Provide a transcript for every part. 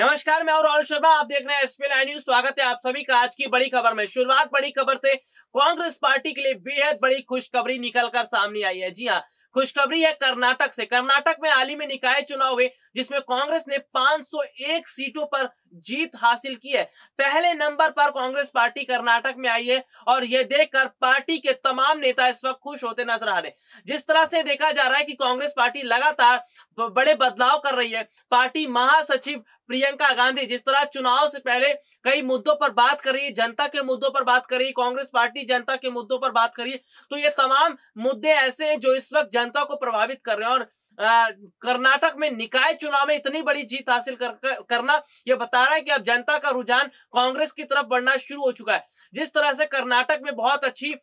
नमस्कार मैं और राहुल शर्मा आप देख रहे हैं एसपी लाइन न्यूज स्वागत है आप सभी का आज की बड़ी खबर में शुरुआत बड़ी खबर से कांग्रेस पार्टी के लिए बेहद बड़ी खुशखबरी निकलकर सामने आई है जी हाँ खुशखबरी है कर्नाटक से कर्नाटक में हाल ही में निकाय चुनाव हुए जिसमें कांग्रेस ने 501 सीटों पर जीत हासिल की है पहले नंबर पर कांग्रेस पार्टी कर्नाटक में आई है और यह देखकर पार्टी के तमाम नेता इस वक्त खुश होते नजर आ रहे जिस तरह से देखा जा रहा है कि कांग्रेस पार्टी लगातार बड़े बदलाव कर रही है पार्टी महासचिव प्रियंका गांधी जिस तरह चुनाव से पहले कई मुद्दों पर बात कर रही है जनता के मुद्दों पर बात कर रही है कांग्रेस पार्टी जनता के मुद्दों पर बात कर रही है तो ये तमाम मुद्दे ऐसे हैं जो इस वक्त जनता को प्रभावित कर रहे हैं और कर्नाटक में निकाय चुनाव में इतनी बड़ी जीत हासिल कर, करना यह बता रहा है कि अब जनता का रुझान कांग्रेस की तरफ बढ़ना शुरू हो चुका है जिस तरह से कर्नाटक में बहुत अच्छी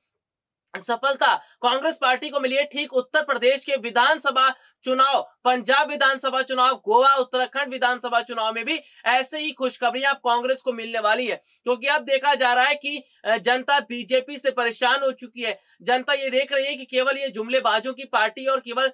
सफलता कांग्रेस पार्टी को मिली है ठीक उत्तर प्रदेश के विधानसभा चुनाव पंजाब विधानसभा चुनाव गोवा उत्तराखंड विधानसभा चुनाव में भी ऐसे ही खुशखबरी आप कांग्रेस को मिलने वाली है क्योंकि अब देखा जा रहा है कि जनता बीजेपी से परेशान हो चुकी है जनता ये देख रही है कि केवल ये जुमलेबाजों की पार्टी और केवल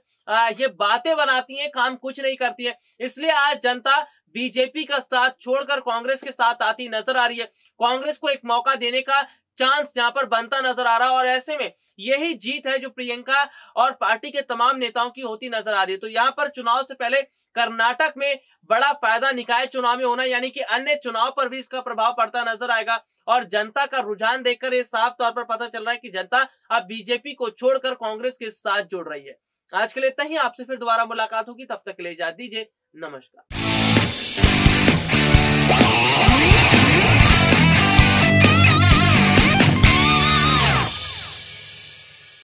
ये बातें बनाती है काम कुछ नहीं करती है इसलिए आज जनता बीजेपी का साथ छोड़कर कांग्रेस के साथ आती नजर आ रही है कांग्रेस को एक मौका देने का चांस यहाँ पर बनता नजर आ रहा और ऐसे में यही जीत है जो प्रियंका और पार्टी के तमाम नेताओं की होती नजर आ रही है तो यहाँ पर चुनाव से पहले कर्नाटक में बड़ा फायदा निकाय चुनाव में होना यानी कि अन्य चुनाव पर भी इसका प्रभाव पड़ता नजर आएगा और जनता का रुझान देखकर ये साफ तौर पर पता चल रहा है कि जनता अब बीजेपी को छोड़कर कांग्रेस के साथ जुड़ रही है आज के लिए इतना ही आपसे फिर दोबारा मुलाकात होगी तब तक ले जा दीजिए नमस्कार